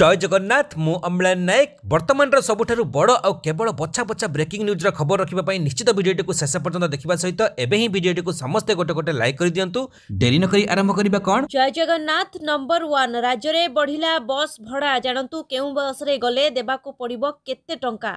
জয় জগন্নাথ মু অম্লান নায়ক বর্তমানৰ সবঠৰু বড় আৰু কেৱল বচ্চা বচ্চা ব্ৰেকিং নিউজৰ খবৰ ৰখিবলৈ নিশ্চিত ভিডিওটো কো শেষৰ পৰ্যন্ত দেখিবা সহিত এবেইহি ভিডিওটো কো সম스테 গোটো গোটে লাইক কৰি দিয়ন্তু দেরি নকৰি আৰম্ভ কৰিব কোন জয় জগন্নাথ নম্বৰ 1 ৰাজ্যৰে বঢ়িলা বস ভড়া জানন্তু কেউ বসৰে গলে দেৱাকক পৰিব কেতে টংকা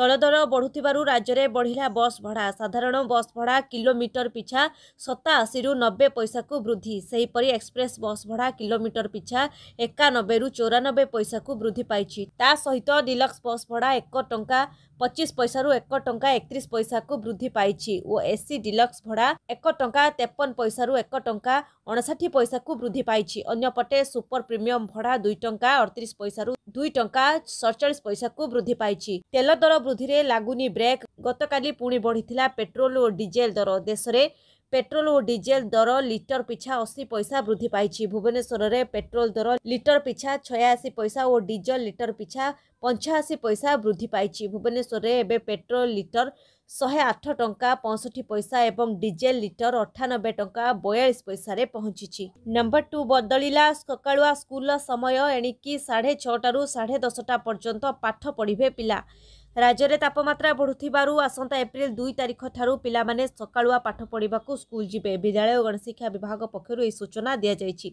ତୈଳଦର ବଢ଼ୁଥିବାରୁ ରାଜ୍ୟରେ ବଢ଼ିଲା ବସ୍ ଭଡ଼ା ସାଧାରଣ ବସ୍ ଭଡ଼ା କିଲୋମିଟର ପିଛା ସତାଅଶୀରୁ ନବେ ପଇସାକୁ ବୃଦ୍ଧି ସେହିପରି ଏକ୍ସପ୍ରେସ୍ ବସ୍ ଭଡ଼ା କିଲୋମିଟର ପିଛା ଏକାନବେରୁ ଚଉରାନବେ ପଇସାକୁ ବୃଦ୍ଧି ପାଇଛି ତା ସହିତ ଡିଲକ୍ସ ବସ୍ ଭଡ଼ା ଏକ ଟଙ୍କା पचिस पैसा रु एक टा एकति पैसा को वृद्धि पाइन्छ डेलक्स भा एक तेपन पैसा रु एक टा अठी पैसा को वृद्धि पाइन्छ अन्यपटे सुपर प्रिमियम भडा दुई टा अस पैसा रु दुई टा पैसा को वृद्धि पाइन्छ तेल दर वृद्धिले लागुन ब्रेक गत काली पि बढिला पेट्रोल ओजेल् दर देश र ପେଟ୍ରୋଲ ଓ ଡିଜେଲ ଦର ଲିଟର ପିଛା ଅଶୀ ପଇସା ବୃଦ୍ଧି ପାଇଛି ଭୁବନେଶ୍ୱରରେ ପେଟ୍ରୋଲ ଦର ଲିଟର ପିଛା ଛୟାଅଶୀ ପଇସା ଓ ଡିଜେଲ ଲିଟର ପିଛା ପଞ୍ଚାଅଶୀ ପଇସା ବୃଦ୍ଧି ପାଇଛି ଭୁବନେଶ୍ୱରରେ ଏବେ ପେଟ୍ରୋଲ ଲିଟର ଶହେ ଆଠ ଟଙ୍କା ପଞ୍ଚଷଠି ପଇସା ଏବଂ ଡିଜେଲ ଲିଟର ଅଠାନବେ ଟଙ୍କା ବୟାଳିଶ ପଇସାରେ ପହଞ୍ଚିଛି ନମ୍ବର ଟୁ ବଦଳିଲା ସକାଳୁଆ ସ୍କୁଲର ସମୟ ଏଣିକି ସାଢେ ଛଅଟାରୁ ସାଢେ ଦଶଟା ପର୍ଯ୍ୟନ୍ତ ପାଠ ପଢ଼ିବେ ପିଲା ରାଜ୍ୟରେ ତାପମାତ୍ରା ବଢ଼ୁଥିବାରୁ ଆସନ୍ତା ଏପ୍ରିଲ ଦୁଇ ତାରିଖ ଠାରୁ ପିଲାମାନେ ସକାଳୁଆ ପାଠ ପଢ଼ିବାକୁ ସ୍କୁଲ ଯିବେ ବିଦ୍ୟାଳୟ ଓ ଗଣଶିକ୍ଷା ବିଭାଗ ପକ୍ଷରୁ ଏହି ସୂଚନା ଦିଆଯାଇଛି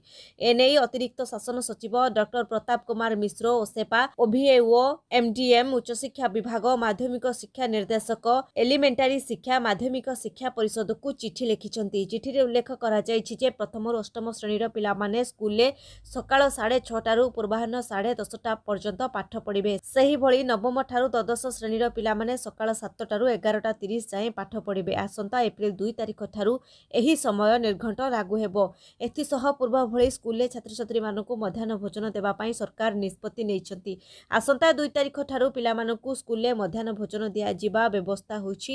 ଏନେଇ ଅତିରିକ୍ତ ଶାସନ ସଚିବ ଡକ୍ଟର ପ୍ରତାପ କୁମାର ମିଶ୍ର ଓ ସେପା ଓଭିଏଓ ଏମ୍ଡିଏମ୍ ଉଚ୍ଚଶିକ୍ଷା ବିଭାଗ ମାଧ୍ୟମିକ ଶିକ୍ଷା ନିର୍ଦ୍ଦେଶକ ଏଲିମେଣ୍ଟାରୀ ଶିକ୍ଷା ମାଧ୍ୟମିକ ଶିକ୍ଷା ପରିଷଦକୁ ଚିଠି ଲେଖିଛନ୍ତି ଚିଠିରେ ଉଲ୍ଲେଖ କରାଯାଇଛି ଯେ ପ୍ରଥମରୁ ଅଷ୍ଟମ ଶ୍ରେଣୀର ପିଲାମାନେ ସ୍କୁଲରେ ସକାଳ ସାଢ଼େ ଛଅଟାରୁ ପୂର୍ବାହ୍ନ ସାଢ଼େ ଦଶଟା ପର୍ଯ୍ୟନ୍ତ ପାଠ ପଢ଼ିବେ ସେହିଭଳି ନବମଠାରୁ ଦ୍ୱାଦଶ ଶ୍ରେଣୀର ପିଲାମାନେ ସକାଳ ସାତଟାରୁ ଏଗାରଟା ତିରିଶ ଯାଏଁ ପାଠ ପଢ଼ିବେ ଆସନ୍ତା ଏପ୍ରିଲ ଦୁଇ ତାରିଖ ଠାରୁ ଏହି ସମୟ ନିର୍ଘଣ୍ଟ ଲାଗୁ ହେବ ଏଥିସହ ପୂର୍ବ ଭଳି ସ୍କୁଲରେ ଛାତ୍ରଛାତ୍ରୀମାନଙ୍କୁ ମଧ୍ୟାହ୍ନ ଭୋଜନ ଦେବା ପାଇଁ ସରକାର ନିଷ୍ପତ୍ତି ନେଇଛନ୍ତି ଆସନ୍ତା ଦୁଇ ତାରିଖ ଠାରୁ ପିଲାମାନଙ୍କୁ ସ୍କୁଲରେ ମଧ୍ୟାହ୍ନ ଭୋଜନ ଦିଆଯିବା ବ୍ୟବସ୍ଥା ହୋଇଛି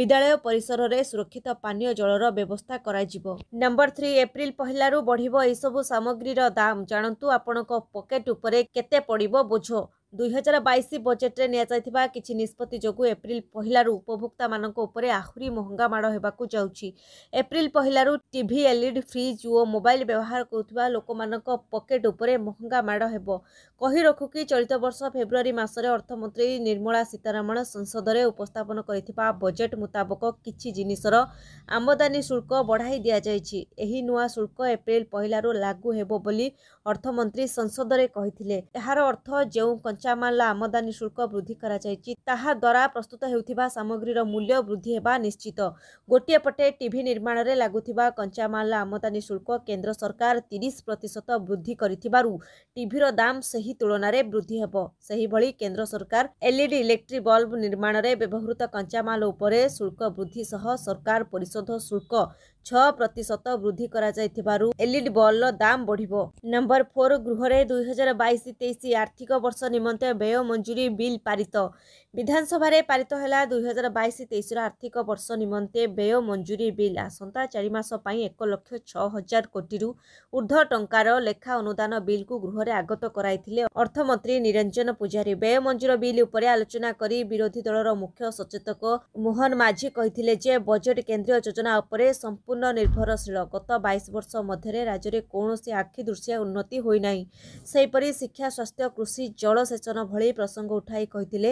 ବିଦ୍ୟାଳୟ ପରିସରରେ ସୁରକ୍ଷିତ ପାନୀୟ ଜଳର ବ୍ୟବସ୍ଥା କରାଯିବ ନମ୍ବର ଥ୍ରୀ ଏପ୍ରିଲ ପହିଲାରୁ ବଢ଼ିବ ଏହିସବୁ ସାମଗ୍ରୀର ଦାମ ଜାଣନ୍ତୁ ଆପଣଙ୍କ ପକେଟ୍ ଉପରେ କେତେ ପଡ଼ିବ ବୋଝ ଦୁଇହଜାର ବାଇଶ ବଜେଟ୍ରେ ନିଆଯାଇଥିବା କିଛି ନିଷ୍ପତ୍ତି ଯୋଗୁଁ ଏପ୍ରିଲ୍ ପହିଲାରୁ ଉପଭୋକ୍ତାମାନଙ୍କ ଉପରେ ଆହୁରି ମହଙ୍ଗା ମାଡ଼ ହେବାକୁ ଯାଉଛି ଏପ୍ରିଲ୍ ପହିଲାରୁ ଟିଭି ଏଲ୍ଇଡି ଫ୍ରିଜ୍ ଓ ମୋବାଇଲ୍ ବ୍ୟବହାର କରୁଥିବା ଲୋକମାନଙ୍କ ପକେଟ୍ ଉପରେ ମହଙ୍ଗା ମାଡ଼ ହେବ କହି ରଖୁକି ଚଳିତ ବର୍ଷ ଫେବୃଆରୀ ମାସରେ ଅର୍ଥମନ୍ତ୍ରୀ ନିର୍ମଳା ସୀତାରମଣ ସଂସଦରେ ଉପସ୍ଥାପନ କରିଥିବା ବଜେଟ୍ ମୁତାବକ କିଛି ଜିନିଷର ଆମଦାନୀ ଶୁଳ୍କ ବଢ଼ାଇ ଦିଆଯାଇଛି ଏହି ନୂଆ ଶୁଳ୍କ ଏପ୍ରିଲ୍ ପହିଲାରୁ ଲାଗୁ ହେବ ବୋଲି ଅର୍ଥମନ୍ତ୍ରୀ ସଂସଦରେ କହିଥିଲେ ଏହାର ଅର୍ଥ ଯେଉଁ କଞ୍ଚାମାଲ ଆମଦାନୀ ଶୁଳ୍କ ବୃଦ୍ଧି କରାଯାଇଛି ତାହାଦ୍ୱାରା ପ୍ରସ୍ତୁତ ହେଉଥିବା ସାମଗ୍ରୀର ମୂଲ୍ୟ ବୃଦ୍ଧି ହେବା ନିଶ୍ଚିତ ଗୋଟିଏ ପଟେ ଟିଭି ନିର୍ମାଣରେ ଲାଗୁଥିବା କଞ୍ଚାମାଲ ଆମଦାନୀ ଶୁଳ୍କ କେନ୍ଦ୍ର ସରକାର ତିରିଶ ପ୍ରତିଶତ ବୃଦ୍ଧି କରିଥିବାରୁ ଟିଭିର ଦାମ ସେହି ତୁଳନାରେ ବୃଦ୍ଧି ହେବ ସେହିଭଳି କେନ୍ଦ୍ର ସରକାର ଏଲ୍ଇଡି ଇଲେକ୍ଟ୍ରି ବଲ୍ବ ନିର୍ମାଣରେ ବ୍ୟବହୃତ କଞ୍ଚାମାଲ ଉପରେ ଶୁଳ୍କ ବୃଦ୍ଧି ସହ ସରକାର ପରିଶୋଧ ଶୁଳ୍କ ଛଅ ପ୍ରତିଶତ ବୃଦ୍ଧି କରାଯାଇଥିବାରୁ ଏଲ୍ଇଡି ବଲ୍ବର ଦାମ ବଢ଼ିବ ନମ୍ବର ଫୋର ଗୃହରେ ଦୁଇହଜାର ବାଇଶ ତେଇଶ ଆର୍ଥିକ ବର୍ଷ ନିମନ୍ତେ ବ୍ୟୟ ମଞ୍ଜୁରୀ ବିଲ୍ ପାରିତ ବିଧାନସଭାରେ ପାରିତ ହେଲା ଦୁଇହଜାର ବାଇଶ ତେଇଶର ଆର୍ଥିକ ବର୍ଷ ନିମନ୍ତେ ବ୍ୟୟ ମଞ୍ଜୁରୀ ବିଲ୍ ଆସନ୍ତା ଚାରି ମାସ ପାଇଁ ଏକ ଲକ୍ଷ ଛଅ ହଜାର କୋଟିରୁ ଉର୍ଦ୍ଧ୍ୱ ଟଙ୍କାର ଲେଖା ଅନୁଦାନ ବିଲ୍କୁ ଗୃହରେ ଆଗତ କରାଇଥିଲେ ଅର୍ଥମନ୍ତ୍ରୀ ନିରଞ୍ଜନ ପୂଜାରୀ ବ୍ୟୟ ମଞ୍ଜୁର ବିଲ୍ ଉପରେ ଆଲୋଚନା କରି ବିରୋଧୀ ଦଳର ମୁଖ୍ୟ ସଚେତକ ମୋହନ ମାଝୀ କହିଥିଲେ ଯେ ବଜେଟ୍ କେନ୍ଦ୍ରୀୟ ଯୋଜନା ଉପରେ ସମ୍ପୂର୍ଣ୍ଣ ସମ୍ପୂର୍ଣ୍ଣ ନିର୍ଭରଶୀଳ ଗତ ବାଇଶ ବର୍ଷ ମଧ୍ୟରେ ରାଜ୍ୟରେ କୌଣସି ଆଖିଦୃଶିଆ ଉନ୍ନତି ହୋଇନାହିଁ ସେହିପରି ଶିକ୍ଷା ସ୍ୱାସ୍ଥ୍ୟ କୃଷି ଜଳସେଚନ ଭଳି ପ୍ରସଙ୍ଗ ଉଠାଇ କହିଥିଲେ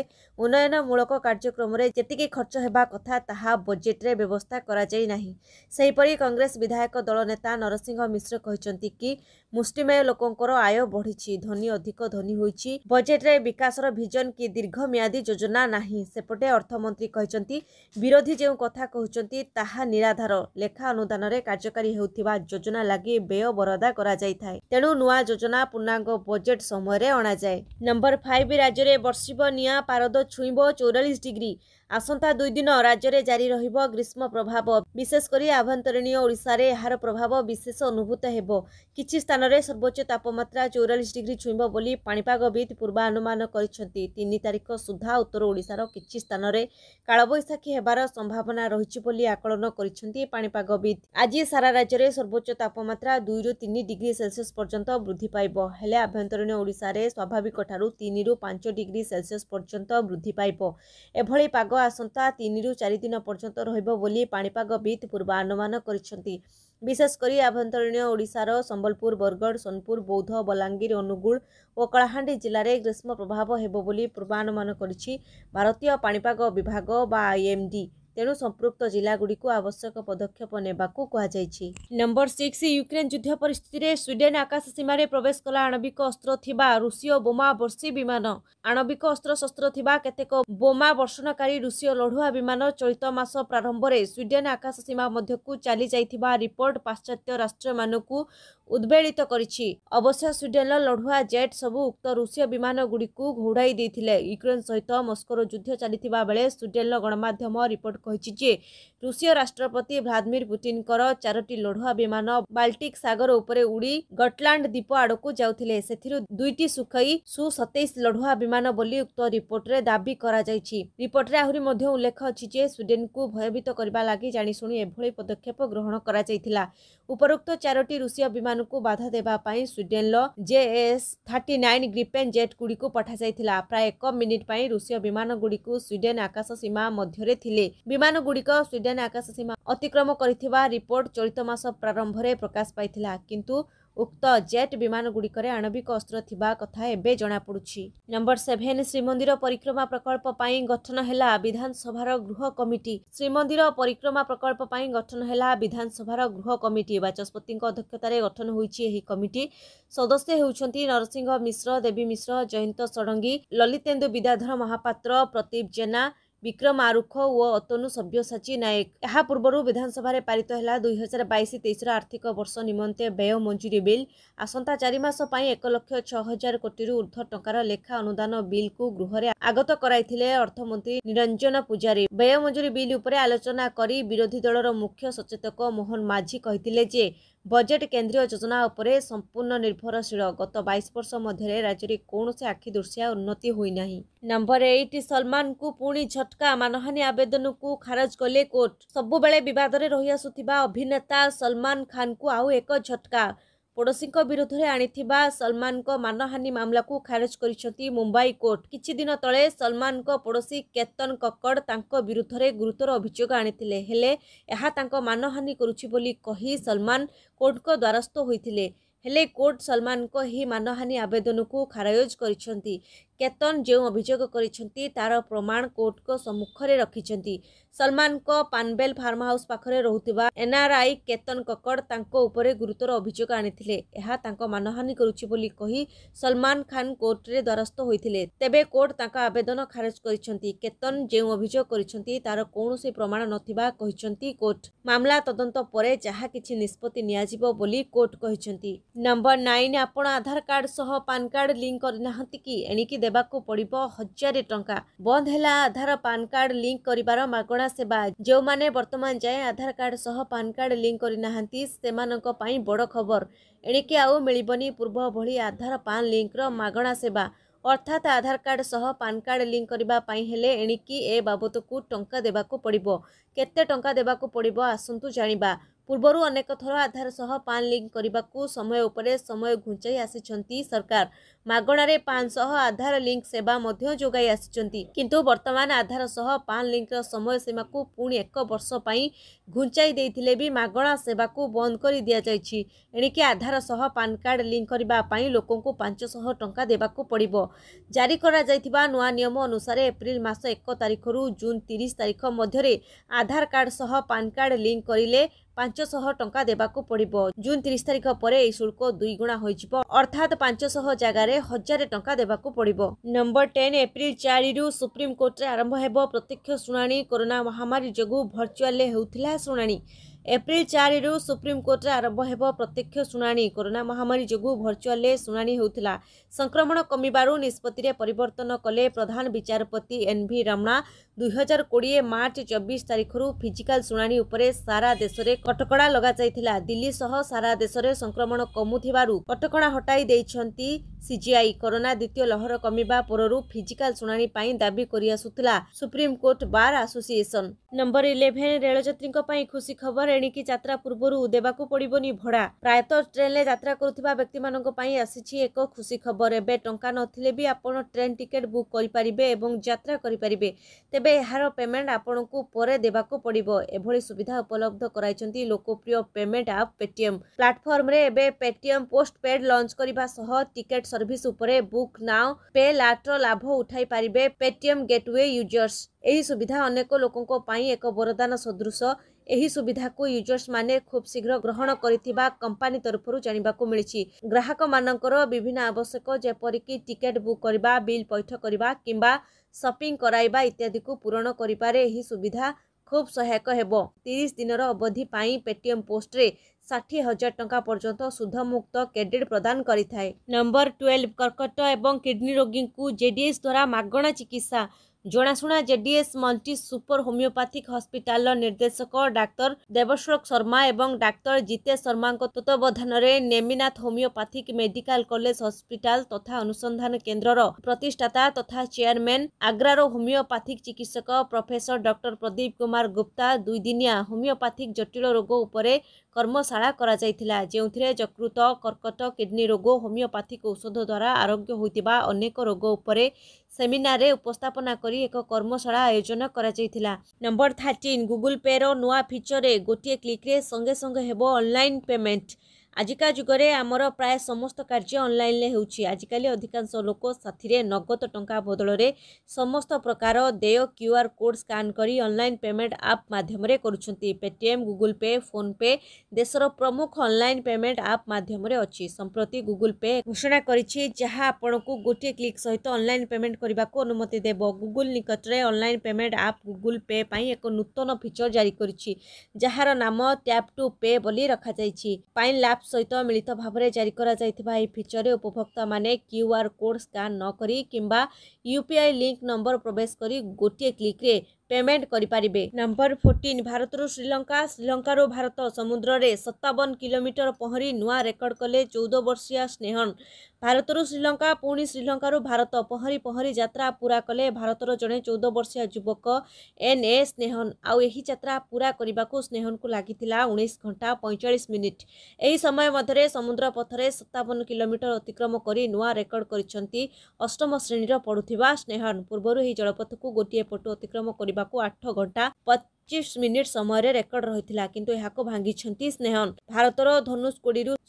ଉନ୍ନୟନମୂଳକ କାର୍ଯ୍ୟକ୍ରମରେ ଯେତିକି ଖର୍ଚ୍ଚ ହେବା କଥା ତାହା ବଜେଟ୍ରେ ବ୍ୟବସ୍ଥା କରାଯାଇ ନାହିଁ ସେହିପରି କଂଗ୍ରେସ ବିଧାୟକ ଦଳ ନେତା ନରସିଂହ ମିଶ୍ର କହିଛନ୍ତି କି ମୁଷ୍ଟିମେୟ ଲୋକଙ୍କର ଆୟ ବଢ଼ିଛି ଧନୀ ଅଧିକ ଧନୀ ହୋଇଛି ବଜେଟ୍ରେ ବିକାଶର ଭିଜନ କି ଦୀର୍ଘମିଆଦୀ ଯୋଜନା ନାହିଁ ସେପଟେ ଅର୍ଥମନ୍ତ୍ରୀ କହିଛନ୍ତି ବିରୋଧୀ ଯେଉଁ କଥା କହୁଛନ୍ତି ତାହା ନିରାଧାର ଲେଖା ଅନୁଦାନରେ କାର୍ଯ୍ୟକାରୀ ହେଉଥିବା ଯୋଜନା ଲାଗି ବ୍ୟୟ ବରାଦ କରାଯାଇଥାଏ ତେଣୁ ନୂଆ ଯୋଜନା ପୂର୍ଣ୍ଣାଙ୍ଗ ବଜେଟ୍ ସମୟରେ ଅଣାଯାଏ ନମ୍ବର ଫାଇଭ୍ ରାଜ୍ୟରେ ବର୍ଷିବ ନିଆଁ ପାରଦ ଛୁଇଁବ ଚଉରାଳିଶ ଡିଗ୍ରୀ ଆସନ୍ତା ଦୁଇ ଦିନ ରାଜ୍ୟରେ ଜାରି ରହିବ ଗ୍ରୀଷ୍ମ ପ୍ରଭାବ ବିଶେଷ କରି ଆଭ୍ୟନ୍ତରୀଣ ଓଡ଼ିଶାରେ ଏହାର ପ୍ରଭାବ ବିଶେଷ ଅନୁଭୂତ ହେବ କିଛି ସ୍ଥାନ ସ୍ଥାନରେ ସର୍ବୋଚ୍ଚ ତାପମାତ୍ରା ଚଉରାଳିଶ ଡିଗ୍ରୀ ଛୁଇଁବ ବୋଲି ପାଣିପାଗବିତ୍ ପୂର୍ବାନୁମାନ କରିଛନ୍ତି ତିନି ତାରିଖ ସୁଦ୍ଧା ଉତ୍ତର ଓଡ଼ିଶାର କିଛି ସ୍ଥାନରେ କାଳବୈଶାଖୀ ହେବାର ସମ୍ଭାବନା ରହିଛି ବୋଲି ଆକଳନ କରିଛନ୍ତି ପାଣିପାଗବିତ୍ ଆଜି ସାରା ରାଜ୍ୟରେ ସର୍ବୋଚ୍ଚ ତାପମାତ୍ରା ଦୁଇରୁ ତିନି ଡିଗ୍ରୀ ସେଲସିୟସ୍ ପର୍ଯ୍ୟନ୍ତ ବୃଦ୍ଧି ପାଇବ ହେଲେ ଆଭ୍ୟନ୍ତରୀଣ ଓଡ଼ିଶାରେ ସ୍ୱାଭାବିକଠାରୁ ତିନିରୁ ପାଞ୍ଚ ଡିଗ୍ରୀ ସେଲସିୟସ୍ ପର୍ଯ୍ୟନ୍ତ ବୃଦ୍ଧି ପାଇବ ଏଭଳି ପାଗ ଆସନ୍ତା ତିନିରୁ ଚାରିଦିନ ପର୍ଯ୍ୟନ୍ତ ରହିବ ବୋଲି ପାଣିପାଗବିତ୍ ପୂର୍ବାନୁମାନ କରିଛନ୍ତି ବିଶେଷକରି ଆଭ୍ୟନ୍ତରୀଣ ଓଡ଼ିଶାର ସମ୍ବଲପୁର ବରଗଡ଼ ସୋନପୁର ବୌଦ୍ଧ ବଲାଙ୍ଗୀର ଅନୁଗୁଳ ଓ କଳାହାଣ୍ଡି ଜିଲ୍ଲାରେ ଗ୍ରୀଷ୍ମ ପ୍ରଭାବ ହେବ ବୋଲି ପୂର୍ବାନୁମାନ କରିଛି ଭାରତୀୟ ପାଣିପାଗ ବିଭାଗ ବା ଆଇଏମ୍ଡି ତେଣୁ ସମ୍ପୃକ୍ତ ଜିଲ୍ଲାଗୁଡ଼ିକୁ ଆବଶ୍ୟକ ପଦକ୍ଷେପ ନେବାକୁ କୁହାଯାଇଛି ନମ୍ବର ସିକ୍ସ ୟୁକ୍ରେନ୍ ଯୁଦ୍ଧ ପରିସ୍ଥିତିରେ ସ୍ୱିଡେନ୍ ଆକାଶ ସୀମାରେ ପ୍ରବେଶ କଲା ଆଣବିକ ଅସ୍ତ୍ର ଥିବା ରୁଷୀୟ ବୋମା ବର୍ଷୀ ବିମାନ ଆଣବିକ ଅସ୍ତ୍ରଶସ୍ତ୍ର ଥିବା କେତେକ ବୋମା ବର୍ଷଣକାରୀ ରୁଷୀୟ ଲଢୁଆ ବିମାନ ଚଳିତ ମାସ ପ୍ରାରମ୍ଭରେ ସ୍ୱିଡେନ୍ ଆକାଶ ସୀମା ମଧ୍ୟକୁ ଚାଲିଯାଇଥିବା ରିପୋର୍ଟ ପାଶ୍ଚାତ୍ୟ ରାଷ୍ଟ୍ରମାନଙ୍କୁ उद्वीत अवश्य स्वीडेन र लुवा जेट सबू उक्त रुसिय विमानगुडी घौडैदे युक्रेन सहित मस्को र युद्ध चाहिँ स्वीडेन गणमा रिपोर्टी रुसियो राष्ट्रपति भ्लादिमिर पुतिनको चारोट लडुवा विमाल्टिक सगर उडि गटलांड द्वीप आडको जाउँले दुईटी सुखै सुखई सतैस लड़ुआ विमान बोली उक्त रिपोर्ट दावी गरिपोर्टी उल्लेख अहिले स्वीडेनको भयभीति जाशु एभरि पदक्षेप ग्रहण गरिरुक्त चारोटिय विमान ଉଡ଼ାଣକୁ ବାଧା ଦେବା ପାଇଁ ସ୍ୱିଡେନ୍ର JAS thirty nine Gripen jet ଗୁଡ଼ିକୁ ପଠାଯାଇଥିଲା ପ୍ରାୟ ଏକ ମିନିଟ୍ ପାଇଁ ରୁଷୀୟ ବିମାନ ଗୁଡ଼ିକୁ ସ୍ୱିଡେନ୍ ଆକାଶ ସୀମା ମଧ୍ୟରେ ଥିଲେ ବିମାନ ଗୁଡ଼ିକ ସ୍ୱିଡେନ୍ ଆକାଶ ସୀମା ଅତିକ୍ରମ କରିଥିବା ରିପୋର୍ଟ ଚଳିତ ମାସ ପ୍ରାରମ୍ଭରେ ପ୍ରକାଶ ପାଇଥିଲା କିନ୍ତୁ उक्त जेट विमान गुडिकर आणविक अस्त्र कथा जना पडु नम्बर सेभेन श्रीमन्दिर परिक्रमा प्रकल्प गठन विधानसभा गृह कमिटी श्रीमन्दिर परिक्रमा प्रकल्प गठन होला विधानसभा गृह कमिटी बाचस्पतिको अध्यक्षतार गठन हुन्छ कमिटी सदस्य हेर्ने नरसिंह मिश्र देवी मिश्र जयंत षडङ्गी ललितेन्दु विद्याधर महापात्र प्रतीप जेना ବିକ୍ରମ ଆରୁଖ ଓ ଅତନୁ ସବ୍ୟସାଚୀ ନାୟକ ଏହା ପୂର୍ବରୁ ବିଧାନସଭାରେ ପାରିତ ହେଲା ଦୁଇହଜାର ବାଇଶ ତେଇଶର ଆର୍ଥିକ ବର୍ଷ ନିମନ୍ତେ ବ୍ୟୟ ମଞ୍ଜୁରୀ ବିଲ୍ ଆସନ୍ତା ଚାରି ମାସ ପାଇଁ ଏକ ଲକ୍ଷ ଛଅ ହଜାର କୋଟିରୁ ଉର୍ଦ୍ଧ୍ୱ ଟଙ୍କାର ଲେଖା ଅନୁଦାନ ବିଲ୍କୁ ଗୃହରେ ଆଗତ କରାଇଥିଲେ ଅର୍ଥମନ୍ତ୍ରୀ ନିରଞ୍ଜନ ପୂଜାରୀ ବ୍ୟୟ ମଞ୍ଜୁରୀ ବିଲ୍ ଉପରେ ଆଲୋଚନା କରି ବିରୋଧୀ ଦଳର ମୁଖ୍ୟ ସଚେତକ ମୋହନ ମାଝୀ କହିଥିଲେ ଯେ बजेट केन्द्रीय योजना उप सम्पूर्ण निर्भरशील गत बइस वर्ष राज्य मध्युसी आखिदिया उन्नति हुना नम्बर एट पुणी झटका मनहानी आवेदन कु खारज कले कोर्ट कर्ट सबै विवादले रहिआसु अभिनेता सलमान खान खानु आउ एक झटका ପଡ଼ୋଶୀଙ୍କ ବିରୁଦ୍ଧରେ ଆଣିଥିବା ସଲମାନଙ୍କ ମାନହାନୀ ମାମଲାକୁ ଖାରଜ କରିଛନ୍ତି ମୁମ୍ବାଇ କୋର୍ଟ କିଛି ଦିନ ତଳେ ସଲମାନଙ୍କ ପଡ଼ୋଶୀ କେତନ କକଡ଼ ତାଙ୍କ ବିରୁଦ୍ଧରେ ଗୁରୁତର ଅଭିଯୋଗ ଆଣିଥିଲେ ହେଲେ ଏହା ତାଙ୍କ ମାନହାନୀ କରୁଛି ବୋଲି କହି ସଲମାନ କୋର୍ଟଙ୍କ ଦ୍ୱାରସ୍ଥ ହୋଇଥିଲେ ହେଲେ କୋର୍ଟ ସଲମାନଙ୍କ ଏହି ମାନହାନୀ ଆବେଦନକୁ ଖାରଜ କରିଛନ୍ତି କେତନ ଯେଉଁ ଅଭିଯୋଗ କରିଛନ୍ତି ତା'ର ପ୍ରମାଣ କୋର୍ଟଙ୍କ ସମ୍ମୁଖରେ ରଖିଛନ୍ତି ସଲମାନଙ୍କ ପାନବେଲ ଫାର୍ମ ହାଉସ୍ ପାଖରେ ରହୁଥିବା ଏନ୍ଆର୍ଆଇ କେତନ କକଡ଼ ତାଙ୍କ ଉପରେ ଗୁରୁତର ଅଭିଯୋଗ ଆଣିଥିଲେ ଏହା ତାଙ୍କ ମାନହାନି କରୁଛି ବୋଲି କହି ସଲମାନ ଖାନ୍ କୋର୍ଟରେ ଦ୍ୱାରସ୍ଥ ହୋଇଥିଲେ ତେବେ କୋର୍ଟ ତାଙ୍କ ଆବେଦନ ଖାରଜ କରିଛନ୍ତି କେତନ ଯେଉଁ ଅଭିଯୋଗ କରିଛନ୍ତି ତା'ର କୌଣସି ପ୍ରମାଣ ନଥିବା କହିଛନ୍ତି କୋର୍ଟ ମାମଲା ତଦନ୍ତ ପରେ ଯାହା କିଛି ନିଷ୍ପତ୍ତି ନିଆଯିବ ବୋଲି କୋର୍ଟ କହିଛନ୍ତି ନମ୍ବର ନାଇନ୍ ଆପଣ ଆଧାର କାର୍ଡ଼ ସହ ପାନ୍ କାର୍ଡ଼ ଲିଙ୍କ କରିନାହାନ୍ତି କି ଏଣିକି ଦେବାକୁ ପଡ଼ିବ ହଜାରେ ଟଙ୍କା ବନ୍ଦ ହେଲା ଆଧାର ପାନ୍ କାର୍ଡ ଲିଙ୍କ କରିବାର ମାଗଣା ସେବା ଯେଉଁମାନେ ବର୍ତ୍ତମାନ ଯାଏଁ ଆଧାର କାର୍ଡ ସହ ପାନ୍ କାର୍ଡ ଲିଙ୍କ କରିନାହାନ୍ତି ସେମାନଙ୍କ ପାଇଁ ବଡ଼ ଖବର ଏଣିକି ଆଉ ମିଳିବନି ପୂର୍ବ ଭଳି ଆଧାର ପାନ୍ ଲିଙ୍କର ମାଗଣା ସେବା ଅର୍ଥାତ୍ ଆଧାର କାର୍ଡ଼ ସହ ପାନ୍ କାର୍ଡ଼ ଲିଙ୍କ କରିବା ପାଇଁ ହେଲେ ଏଣିକି ଏ ବାବଦକୁ ଟଙ୍କା ଦେବାକୁ ପଡ଼ିବ କେତେ ଟଙ୍କା ଦେବାକୁ ପଡ଼ିବ ଆସନ୍ତୁ ଜାଣିବା ପୂର୍ବରୁ ଅନେକ ଥର ଆଧାର ସହ ପାନ୍ ଲିଙ୍କ୍ କରିବାକୁ ସମୟ ଉପରେ ସମୟ ଘୁଞ୍ଚାଇ ଆସିଛନ୍ତି ସରକାର ମାଗଣାରେ ପାନ୍ ସହ ଆଧାର ଲିଙ୍କ୍ ସେବା ମଧ୍ୟ ଯୋଗାଇ ଆସିଛନ୍ତି କିନ୍ତୁ ବର୍ତ୍ତମାନ ଆଧାର ସହ ପାନ୍ ଲିଙ୍କ୍ର ସମୟସୀମାକୁ ପୁଣି ଏକ ବର୍ଷ ପାଇଁ ଘୁଞ୍ଚାଇ ଦେଇଥିଲେ ବି ମାଗଣା ସେବାକୁ ବନ୍ଦ କରି ଦିଆଯାଇଛି ଏଣିକି ଆଧାର ସହ ପାନ୍ କାର୍ଡ଼ ଲିଙ୍କ୍ କରିବା ପାଇଁ ଲୋକଙ୍କୁ ପାଞ୍ଚଶହ ଟଙ୍କା ଦେବାକୁ ପଡ଼ିବ ଜାରି କରାଯାଇଥିବା ନୂଆ ନିୟମ ଅନୁସାରେ ଏପ୍ରିଲ ମାସ ଏକ ତାରିଖରୁ ଜୁନ୍ ତିରିଶ ତାରିଖ ମଧ୍ୟରେ ଆଧାର କାର୍ଡ଼ ସହ ପାନ୍ କାର୍ଡ଼ ଲିଙ୍କ୍ କରିଲେ ପାଞ୍ଚଶହ ଟଙ୍କା ଦେବାକୁ ପଡ଼ିବ ଜୁନ୍ ତିରିଶ ତାରିଖ ପରେ ଏହି ଶୁଳ୍କ ଦୁଇଗୁଣା ହୋଇଯିବ ଅର୍ଥାତ୍ ପାଞ୍ଚଶହ ଜାଗାରେ ହଜାର ଟଙ୍କା ଦେବାକୁ ପଡ଼ିବ ନମ୍ବର ଟେନ୍ ଏପ୍ରିଲ ଚାରିରୁ ସୁପ୍ରିମକୋର୍ଟରେ ଆରମ୍ଭ ହେବ ପ୍ରତ୍ୟକ୍ଷ ଶୁଣାଣି କରୋନା ମହାମାରୀ ଯୋଗୁଁ ଭର୍ଚୁଆଲରେ ହେଉଥିଲା ଶୁଣାଣି एप्रि चारि सु आरम्भ प्रत्यक्षणी कोरोना महामारी जु भर्चुअल शुनाउ कम निष्पत्ति प्रधान विचारपति एनभि रमणा दुई हजार मार्च मर्च चबि रु फिजिकल शुभी उप सारा देश कटकडा सह सारा देशले संक्रमण कमुथ कटकणा हटाइदिन्छ सिजिआई कोरोना द्वितीय लहर कमि फिजिकल शुना दासु supreme court bar association number eleven रे जी खबर ଏଣିକି ଯାତ୍ରା ପୂର୍ବରୁ ଦେବାକୁ ପଡ଼ିବନି ଭଡ଼ା ପ୍ରାୟତଃ ଟ୍ରେନ୍ରେ ଯାତ୍ରା କରୁଥିବା ବ୍ୟକ୍ତିମାନଙ୍କ ପାଇଁ ଆସିଛି ଏକ ଖୁସି ଖବର ଏବେ ଟଙ୍କା ନଥିଲେ ବି ଆପଣ ଟ୍ରେନ୍ ଟିକେଟ୍ ବୁକ୍ କରିପାରିବେ ଏବଂ ଯାତ୍ରା କରିପାରିବେ ତେବେ ଏହାର ପେମେଣ୍ଟ ଆପଣଙ୍କୁ ପରେ ଦେବାକୁ ପଡ଼ିବ ଏଭଳି ସୁବିଧା ଉପଲବ୍ଧ କରାଇଛନ୍ତି ଲୋକପ୍ରିୟ ପେମେଣ୍ଟ ଆପ୍ ପେଟିଏମ୍ ପ୍ଲାଟଫର୍ମରେ ଏବେ ପେଟିଏମ୍ ପୋଷ୍ଟ ପେଡ୍ ଲଞ୍ଚ କରିବା ସହ ଟିକେଟ୍ ସର୍ଭିସ୍ ଉପରେ ବୁକ୍ ନାଓ ପେ ଲାଟ୍ର ଲାଭ ଉଠାଇ ପାରିବେ ପେଟିଏମ୍ ଗେଟୱେ ୟୁଜର୍ସ ଏହି ସୁବିଧା ଅନେକ ଲୋକଙ୍କ ପାଇଁ ଏକ ବରଦାନ ସଦୃଶ ଏହି ସୁବିଧାକୁ ୟୁଜର୍ସମାନେ ଖୁବ୍ ଶୀଘ୍ର ଗ୍ରହଣ କରିଥିବା କମ୍ପାନୀ ତରଫରୁ ଜାଣିବାକୁ ମିଳିଛି ଗ୍ରାହକମାନଙ୍କର ବିଭିନ୍ନ ଆବଶ୍ୟକ ଯେପରିକି ଟିକେଟ୍ ବୁକ୍ କରିବା ବିଲ୍ ପୈଠ କରିବା କିମ୍ବା ସପିଂ କରାଇବା ଇତ୍ୟାଦିକୁ ପୂରଣ କରିବାରେ ଏହି ସୁବିଧା ଖୁବ୍ ସହାୟକ ହେବ ତିରିଶ ଦିନର ଅବଧି ପାଇଁ ପେଟିଏମ୍ ପୋଷ୍ଟରେ ଷାଠିଏ ହଜାର ଟଙ୍କା ପର୍ଯ୍ୟନ୍ତ ସୁଧମୁକ୍ତ କ୍ରେଡିଟ୍ ପ୍ରଦାନ କରିଥାଏ ନମ୍ବର ଟୁଏଲ୍ଭ କର୍କଟ ଏବଂ କିଡ୍ନୀ ରୋଗୀଙ୍କୁ ଜେଡିଏସ୍ ଦ୍ୱାରା ମାଗଣା ଚିକିତ୍ସା জনাশুনা J D S multi super homeopathic hospital নির্দেশক ডাক্তার দেবশ্লোক শর্মা এবং ডাক্তার জিতে শর্মা তত্ত্বাবধানে Neminath homeopathic medical college hospital তথা অনুসন্ধান কেন্দ্রর প্রতিষ্ঠাতা তথা চেয়ারম্যান আগ্রার হোমিওপ্যাথিক চিকিৎসক প্রফেসর ডক্টর প্রদীপ কুমার গুপ্তা দুইদিনিয়া হোমিওপ্যাথিক জটিল রোগ উপরে কর্মশালা করা যাইথিলা যেউথিরে যকৃত কর্কট কিডনি রোগ হোমিওপ্যাথিক ঔষধ দ্বারা আরোগ্য হইতিবা অনেক রোগ উপস্থাপনা କରି ଏକ କର୍ମଶାଳା ଆୟୋଜନ କରାଯାଇଥିଲା ନମ୍ବର ଥାର୍ଟିନ୍ ଗୁଗୁଲ ପେର ନୂଆ ଫିଚରରେ ଗୋଟିଏ କ୍ଲିକ୍ରେ ସଙ୍ଗେ ସଙ୍ଗେ ହେବ ଅନଲାଇନ୍ ପେମେଣ୍ଟ ଆଜିକା ଯୁଗରେ ଆମର ପ୍ରାୟ ସମସ୍ତ କାର୍ଯ୍ୟ ଅନଲାଇନ୍ରେ ହେଉଛି ଆଜିକାଲି ଅଧିକାଂଶ ଲୋକ ସାଥିରେ ନଗଦ ଟଙ୍କା ବଦଳରେ ସମସ୍ତ ପ୍ରକାର ଦେୟ କ୍ୟୁ ଆର୍ କୋଡ଼୍ ସ୍କାନ୍ କରି ଅନଲାଇନ୍ ପେମେଣ୍ଟ ଆପ୍ ମାଧ୍ୟମରେ କରୁଛନ୍ତି ପେଟିଏମ୍ ଗୁଗୁଲ୍ ପେ ଫୋନ୍ପେ ଦେଶର ପ୍ରମୁଖ ଅନଲାଇନ୍ ପେମେଣ୍ଟ ଆପ୍ ମାଧ୍ୟମରେ ଅଛି ସମ୍ପ୍ରତି ଗୁଗୁଲ୍ ପେ ଘୋଷଣା କରିଛି ଯାହା ଆପଣଙ୍କୁ ଗୋଟିଏ କ୍ଲିକ୍ ସହିତ ଅନଲାଇନ୍ ପେମେଣ୍ଟ କରିବାକୁ ଅନୁମତି ଦେବ ଗୁଗୁଲ୍ ନିକଟରେ online payment app Google pay ପାଇଁ ଏକ ନୂତନ ଫିଚର ଜାରି କରିଛି ଯାହାର ନାମ ଟ୍ୟାପ୍ ଟୁ ପେ ବୋଲି ରଖାଯାଇଛି ପାଇନ୍ ଲାପ୍ ଆପ୍ ସହିତ ମିଳିତ ଭାବରେ ଜାରି କରାଯାଇଥିବା ଏହି ଫିଚରରେ ଉପଭୋକ୍ତାମାନେ କ୍ୟୁଆର୍ କୋଡ଼୍ ସ୍କାନ୍ ନକରି କିମ୍ବା ୟୁପିଆଇ ଲିଙ୍କ୍ ନମ୍ବର ପ୍ରବେଶ କରି ଗୋଟିଏ କ୍ଲିକ୍ରେ ପେମେଣ୍ଟ କରିପାରିବେ ନମ୍ବର ଫୋର୍ଟିନ୍ ଭାରତରୁ ଶ୍ରୀଲଙ୍କା ଶ୍ରୀଲଙ୍କାରୁ ଭାରତ ସମୁଦ୍ରରେ ସତାବନ କିଲୋମିଟର ପହଁରି ନୂଆ ରେକର୍ଡ କଲେ ଚଉଦ ବର୍ଷିଆ ସ୍ନେହନ ଭାରତରୁ ଶ୍ରୀଲଙ୍କା ପୁଣି ଶ୍ରୀଲଙ୍କାରୁ ଭାରତ ପହଁରି ପହଁରି ଯାତ୍ରା ପୁରା କଲେ ଭାରତର ଜଣେ ଚଉଦ ବର୍ଷିଆ ଯୁବକ ଏନ୍ ଏ ସ୍ନେହନ ଆଉ ଏହି ଯାତ୍ରା ପୁରା କରିବାକୁ ସ୍ନେହନକୁ ଲାଗିଥିଲା ଉଣେଇଶ ଘଣ୍ଟା ପଇଁଚାଳିଶ ମିନିଟ୍ ଏହି ସମୟ ମଧ୍ୟରେ ସମୁଦ୍ର ପଥରେ ସତାବନ କିଲୋମିଟର ଅତିକ୍ରମ କରି ନୂଆ ରେକର୍ଡ କରିଛନ୍ତି ଅଷ୍ଟମ ଶ୍ରେଣୀର ପଢ଼ୁଥିବା ସ୍ନେହନ ପୂର୍ବରୁ ଏହି ଜଳପଥକୁ ଗୋଟିଏ ପଟୁ ଅତିକ୍ରମ କରିବା କରିବାକୁ ଆଠ ଘଣ୍ଟା ପଚିଶ ମିନିଟ୍ ସମୟରେ ରେକର୍ଡ ରହିଥିଲା କିନ୍ତୁ ଏହାକୁ ଭାଙ୍ଗିଛନ୍ତି ସ୍ନେହନ ଭାରତର ଧନୁଷ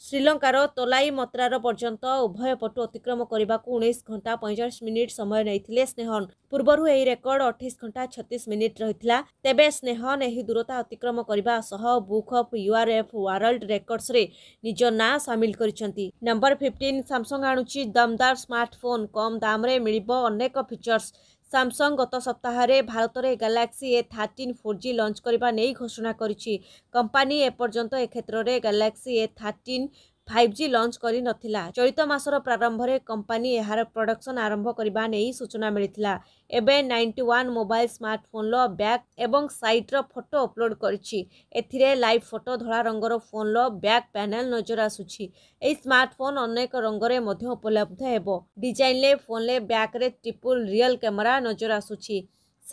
ଶ୍ରୀଲଙ୍କାର ତଲାଇ ମତ୍ରାର ପର୍ଯ୍ୟନ୍ତ ଉଭୟ ପଟୁ ଅତିକ୍ରମ କରିବାକୁ ଉଣେଇଶ ଘଣ୍ଟା ପଇଁଚାଳିଶ ମିନିଟ୍ ସମୟ ନେଇଥିଲେ ସ୍ନେହନ ପୂର୍ବରୁ ଏହି ରେକର୍ଡ ଅଠେଇଶ ଘଣ୍ଟା ଛତିଶ ମିନିଟ୍ ରହିଥିଲା ତେବେ ସ୍ନେହନ ଏହି ଦୂରତା ଅତିକ୍ରମ କରିବା ସହ ବୁକ୍ ଅଫ୍ ୟୁଆର୍ଏଫ୍ ୱାର୍ଲଡ ରେକର୍ଡସରେ ନିଜ ନାଁ ସାମିଲ କରିଛନ୍ତି ନମ୍ବର ଫିଫ୍ଟିନ୍ ସାମସଙ୍ଗ ଆଣୁଛି ଦମଦାର ସ୍ମାର୍ଟଫୋନ୍ କମ୍ ଦାମରେ ମିଳିବ ଅନେକ ଫିଚର୍ସ ସାମସଙ୍ଗ ଗତ ସପ୍ତାହରେ ଭାରତରେ Galaxy A thirteen four G launch କରିବା ନେଇ ଘୋଷଣା କରିଛି କମ୍ପାନୀ ଏପର୍ଯ୍ୟନ୍ତ ଏ କ୍ଷେତ୍ରରେ Galaxy A thirteen five G launch କରିନଥିଲା ଚଳିତ ମାସର ପ୍ରାରମ୍ଭରେ କମ୍ପାନୀ ଏହାର ପ୍ରଡକ୍ସନ୍ ଆରମ୍ଭ କରିବା ନେଇ ସୂଚନା ମିଳିଥିଲା ଏବେ ନାଇଣ୍ଟି ୱାନ୍ ମୋବାଇଲ ସ୍ମାର୍ଟଫୋନ୍ର ବ୍ୟାକ୍ ଏବଂ ସାଇଟ୍ର ଫଟୋ ଅପଲୋଡ଼ କରିଛି ଏଥିରେ ଲାଇଭ୍ ଫଟୋ ଧଳା ରଙ୍ଗର ଫୋନ୍ର ବ୍ୟାକ୍ ପ୍ୟାନେଲ୍ ନଜର ଆସୁଛି ଏହି ସ୍ମାର୍ଟଫୋନ୍ ଅନେକ ରଙ୍ଗରେ ମଧ୍ୟ ଉପଲବ୍ଧ ହେବ ଡିଜାଇନ୍ରେ ଫୋନ୍ରେ ବ୍ୟାକ୍ରେ ଟ୍ରିପୁଲ୍ ରିଅଲ୍ କ୍ୟାମେରା ନଜର ଆସୁଛି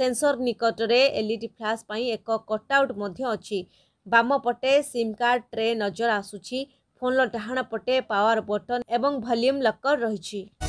ସେନ୍ସର ନିକଟରେ ଏଲ୍ଇଡି ଫ୍ଲାସ୍ ପାଇଁ ଏକ କଟ୍ଆଉଟ୍ ମଧ୍ୟ ଅଛି ବାମ ପଟେ ସିମ୍ କାର୍ଡ଼ ଟ୍ରେ ନଜର ଆସୁଛି ଫୋନର ଡାହାଣ ପଟେ ପାୱାର ବଟନ୍ ଏବଂ ଭଲ୍ୟୁମ୍ ଲକର୍ ରହିଛି